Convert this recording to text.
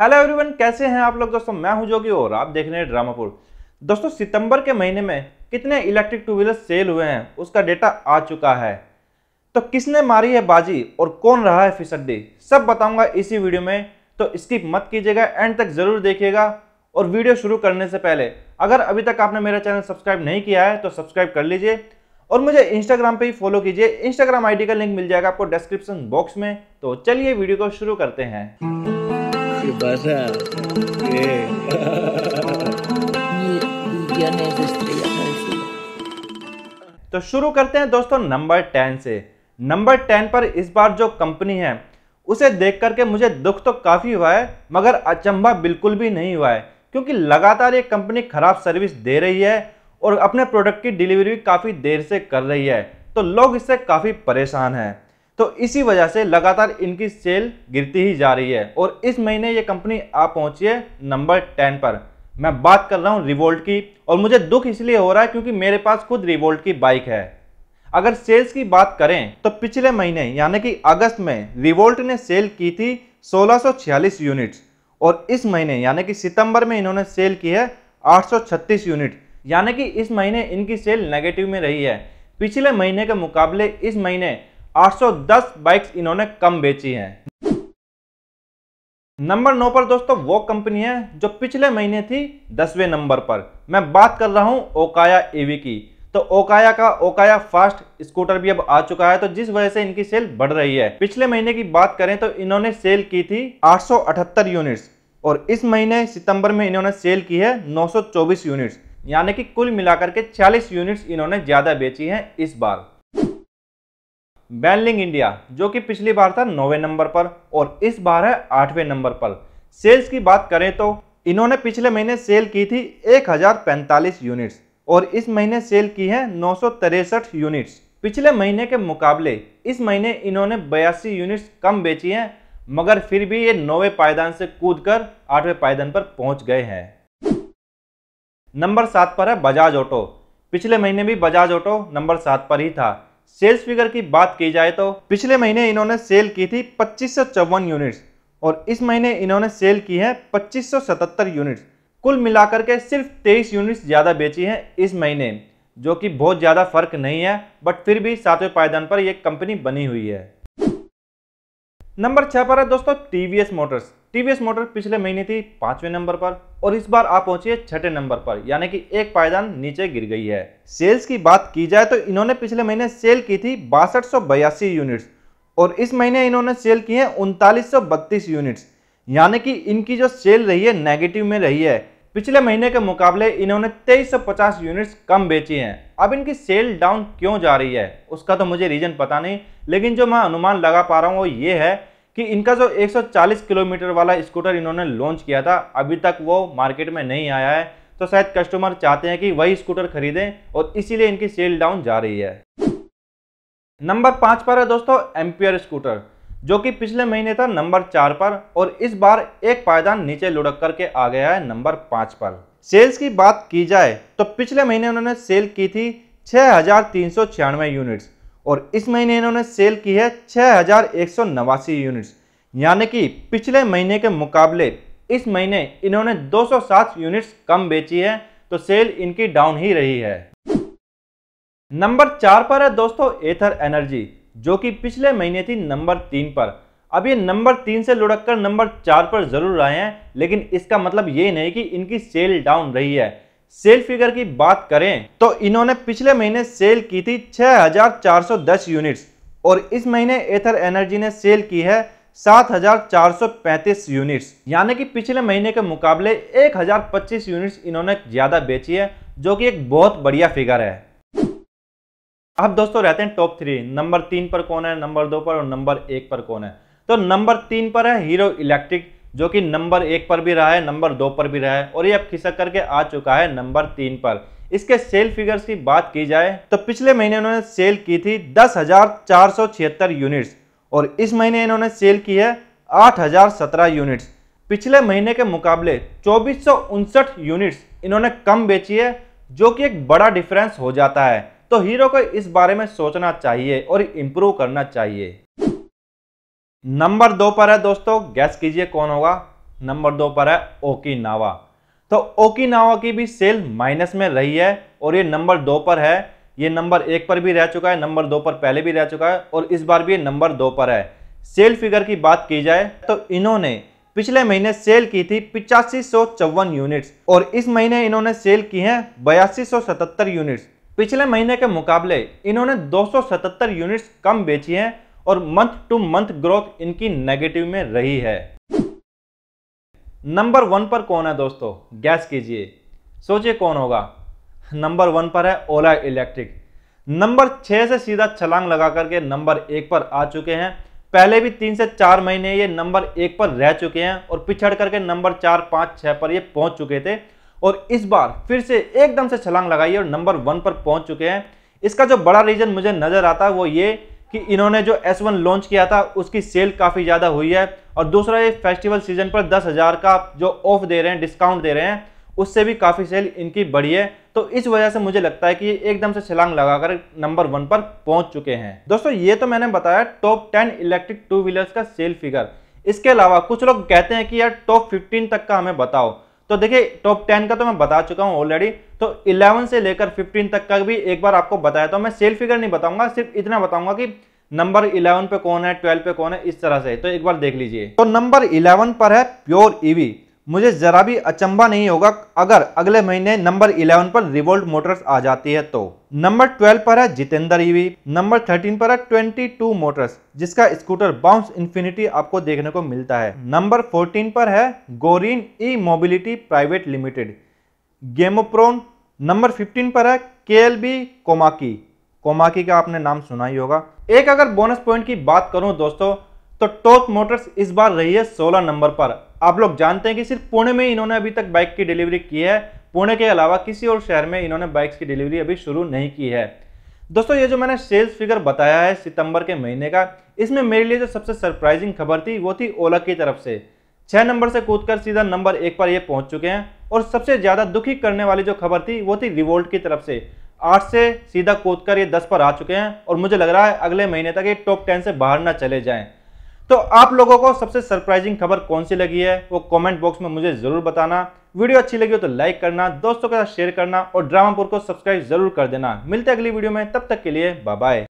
Hello everyone कैसे हैं आप लोग दोस्तों मैं हूं जोगी और आप देख रहे हैं ड्रामापुर दोस्तों सितंबर के महीने में कितने इलेक्ट्रिक टू व्हीलर सेल हुए हैं उसका डेटा आ चुका है तो किसने मारी है बाजी और कौन रहा है फिसड्डी सब बताऊंगा इसी वीडियो में तो स्किप मत कीजिएगा एंड तक जरूर देखिएगा और वीडियो शुरू करने से पहले अगर अभी तक आपने मेरा चैनल सब्सक्राइब नहीं किया है तो सब्सक्राइब कर लीजिए और मुझे इंस्टाग्राम पर ही फॉलो कीजिए इंस्टाग्राम आईडी का लिंक मिल जाएगा आपको डिस्क्रिप्शन बॉक्स में तो चलिए वीडियो को शुरू करते हैं pasa? ¿Qué? तो शुरू करते हैं दोस्तों नंबर टेन से नंबर टेन पर इस बार जो कंपनी है उसे देख करके मुझे दुख तो काफ़ी हुआ है मगर अचंभा बिल्कुल भी नहीं हुआ है क्योंकि लगातार ये कंपनी ख़राब सर्विस दे रही है और अपने प्रोडक्ट की डिलीवरी भी काफ़ी देर से कर रही है तो लोग इससे काफ़ी परेशान हैं तो इसी वजह से लगातार इनकी सेल गिरती ही जा रही है और इस महीने ये कंपनी आ पहुंची है नंबर टेन पर मैं बात कर रहा हूँ रिवोल्ट की और मुझे दुख इसलिए हो रहा है क्योंकि मेरे पास खुद रिवोल्ट की बाइक है अगर सेल्स की बात करें तो पिछले महीने यानी कि अगस्त में रिवोल्ट ने सेल की थी 1646 यूनिट्स और इस महीने यानी कि सितंबर में इन्होंने सेल की है 836 यूनिट यानी कि इस महीने इनकी सेल नेगेटिव में रही है पिछले महीने के मुकाबले इस महीने 810 बाइक्स इन्होंने कम बेची हैं नंबर नौ पर दोस्तों वो कंपनी है जो पिछले महीने थी दसवें नंबर पर मैं बात कर रहा हूं ओकाया एवी की तो ओकाया का ओकाया फास्ट स्कूटर भी अब आ चुका है तो जिस वजह से इनकी सेल बढ़ रही है पिछले महीने की बात करें तो इन्होंने सेल की थी 878 यूनिट्स और इस महीने सितंबर में इन्होंने सेल की है 924 यूनिट्स यानी कि कुल मिलाकर के 40 यूनिट्स इन्होंने ज़्यादा बेची हैं इस बार बैनलिंग इंडिया जो कि पिछली बार था नौवे नंबर पर और इस बार है आठवें नंबर पर सेल्स की बात करें तो इन्होंने पिछले महीने सेल की थी एक यूनिट्स और इस महीने सेल की है नौ यूनिट्स पिछले महीने के मुकाबले इस महीने इन्होंने बयासी यूनिट्स कम बेची हैं मगर फिर भी ये नौवे पायदान से कर आठवें पायदान पर पहुंच गए हैं नंबर सात पर है बजाज ऑटो पिछले महीने भी बजाज ऑटो नंबर सात पर ही था सेल्स फिगर की बात की जाए तो पिछले महीने इन्होंने सेल की थी पच्चीस यूनिट्स और इस महीने इन्होंने सेल की है 2577 यूनिट्स कुल मिलाकर के सिर्फ 23 यूनिट्स ज़्यादा बेची हैं इस महीने जो कि बहुत ज़्यादा फर्क नहीं है बट फिर भी सातवें पायदान पर यह कंपनी बनी हुई है नंबर छः पर है दोस्तों टी मोटर्स टीवीएस मोटर पिछले महीने थी पांचवें नंबर पर और इस बार आप पहुंची छठे नंबर पर यानी कि एक पायदान नीचे गिर गई है सेल्स की बात की जाए तो इन्होंने पिछले महीने सेल की थी बासठ यूनिट्स और इस महीने इन्होंने सेल की है उनतालीस यूनिट्स यानी कि इनकी जो सेल रही है नेगेटिव में रही है पिछले महीने के मुकाबले इन्होंने 2350 यूनिट्स कम बेची हैं अब इनकी सेल डाउन क्यों जा रही है उसका तो मुझे रीजन पता नहीं लेकिन जो मैं अनुमान लगा पा रहा हूँ वो ये है कि इनका जो 140 किलोमीटर वाला स्कूटर इन्होंने लॉन्च किया था अभी तक वो मार्केट में नहीं आया है तो शायद कस्टमर चाहते हैं कि वही स्कूटर खरीदें और इसीलिए इनकी सेल डाउन जा रही है नंबर पाँच पर है दोस्तों एम्पियर स्कूटर जो कि पिछले महीने था नंबर चार पर और इस बार एक पायदान नीचे लुढ़क करके आ गया है नंबर पाँच पर सेल्स की बात की जाए तो पिछले महीने उन्होंने सेल की थी छः यूनिट्स और इस महीने इन्होंने सेल की है छः हज़ार एक सौ नवासी यूनिट्स यानी कि पिछले महीने के मुकाबले इस महीने इन्होंने 207 यूनिट्स कम बेची है तो सेल इनकी डाउन ही रही है नंबर चार पर है दोस्तों एथर एनर्जी जो कि पिछले महीने थी नंबर तीन पर अब ये नंबर तीन से लुढ़क कर नंबर चार पर जरूर आए हैं लेकिन इसका मतलब ये नहीं कि इनकी सेल डाउन रही है सेल फिगर की बात करें तो इन्होंने पिछले महीने सेल की थी 6,410 यूनिट्स और इस महीने एथर एनर्जी ने सेल की है 7,435 यूनिट्स यानी कि पिछले महीने के मुकाबले 1,025 यूनिट्स इन्होंने ज़्यादा बेची है जो कि एक बहुत बढ़िया फिगर है अब दोस्तों रहते हैं टॉप थ्री नंबर तीन पर कौन है नंबर दो पर और नंबर एक पर कौन है तो नंबर तीन पर है हीरो इलेक्ट्रिक जो कि नंबर एक पर भी रहा है नंबर दो पर भी रहा है और ये अब खिसक करके आ चुका है नंबर तीन पर इसके सेल फिगर्स की बात की जाए तो पिछले महीने इन्होंने सेल की थी दस हजार चार सौ छिहत्तर यूनिट्स और इस महीने इन्होंने सेल की है आठ हजार सत्रह यूनिट्स पिछले महीने के मुकाबले चौबीस सौ उनसठ यूनिट्स इन्होंने कम बेची है जो कि एक बड़ा डिफरेंस हो जाता है तो हीरो को इस बारे में सोचना चाहिए और इम्प्रूव करना चाहिए नंबर दो पर है दोस्तों गैस कीजिए कौन होगा नंबर दो पर है ओकिनावा तो ओकिनावा की भी सेल माइनस में रही है और ये नंबर दो पर है ये नंबर एक पर भी रह चुका है नंबर दो पर पहले भी रह चुका है और इस बार भी ये नंबर दो पर है सेल फिगर की बात की जाए तो इन्होंने पिछले महीने सेल की थी पिचासी यूनिट्स और इस महीने इन्होंने सेल की है बयासी यूनिट्स पिछले महीने के मुकाबले इन्होंने 277 यूनिट्स कम बेची हैं और मंथ टू मंथ ग्रोथ इनकी नेगेटिव में रही है नंबर वन पर कौन है दोस्तों गैस कीजिए सोचिए कौन होगा नंबर वन पर है ओला इलेक्ट्रिक नंबर छह से सीधा छलांग लगा करके नंबर एक पर आ चुके हैं पहले भी तीन से चार महीने ये नंबर एक पर रह चुके हैं और पिछड़ करके नंबर चार पांच छह पर ये पहुंच चुके थे और इस बार फिर से एकदम से छलांग लगाई और नंबर वन पर पहुंच चुके हैं इसका जो बड़ा रीजन मुझे नज़र आता है वो ये कि इन्होंने जो S1 लॉन्च किया था उसकी सेल काफ़ी ज़्यादा हुई है और दूसरा ये फेस्टिवल सीजन पर दस हज़ार का जो ऑफ दे रहे हैं डिस्काउंट दे रहे हैं उससे भी काफ़ी सेल इनकी बढ़ी है तो इस वजह से मुझे लगता है कि ये एकदम से छलांग लगाकर नंबर वन पर पहुंच चुके हैं दोस्तों ये तो मैंने बताया top ten electric two wheelers का सेल फिगर इसके अलावा कुछ लोग कहते हैं कि यार टॉप फिफ्टीन तक का हमें बताओ तो देखिए टॉप टेन का तो मैं बता चुका हूँ ऑलरेडी तो इलेवन से लेकर फिफ्टीन तक का भी एक बार आपको बताया तो मैं सेल फिगर नहीं बताऊंगा सिर्फ इतना बताऊंगा कि नंबर इलेवन पे कौन है ट्वेल्व पे कौन है इस तरह से तो एक बार देख लीजिए तो नंबर इलेवन पर है प्योर ईवी e मुझे ज़रा भी अचंबा नहीं होगा अगर अगले महीने नंबर 11 पर रिवोल्ट मोटर्स आ जाती है तो नंबर 12 पर है जितेंद्र ईवी नंबर 13 पर है 22 मोटर्स जिसका स्कूटर बाउंस इंफिनिटी आपको देखने को मिलता है नंबर 14 पर है Goreen e mobility private limited गेमोप्रोन नंबर 15 पर है के एल बी कोमाकी कोमाकी का आपने नाम सुना ही होगा एक अगर बोनस पॉइंट की बात करूं दोस्तों तो टोक मोटर्स इस बार रही है 16 नंबर पर आप लोग जानते हैं कि सिर्फ पुणे में इन्होंने अभी तक बाइक की डिलीवरी की है पुणे के अलावा किसी और शहर में इन्होंने बाइक्स की डिलीवरी अभी शुरू नहीं की है दोस्तों ये जो मैंने सेल्स फिगर बताया है सितंबर के महीने का इसमें मेरे लिए जो सबसे सरप्राइजिंग खबर थी वो थी ओला की तरफ से छः नंबर से कूदकर सीधा नंबर एक पर ये पहुंच चुके हैं और सबसे ज़्यादा दुखी करने वाली जो खबर थी वो थी रिवोल्ट की तरफ से आठ से सीधा कूद कर ये दस पर आ चुके हैं और मुझे लग रहा है अगले महीने तक ये टॉप टेन से बाहर ना चले जाएं तो आप लोगों को सबसे सरप्राइजिंग खबर कौन सी लगी है वो कमेंट बॉक्स में मुझे जरूर बताना वीडियो अच्छी लगी हो तो लाइक करना दोस्तों के साथ शेयर करना और ड्रामापुर को सब्सक्राइब जरूर कर देना मिलते अगली वीडियो में तब तक के लिए बाय बाय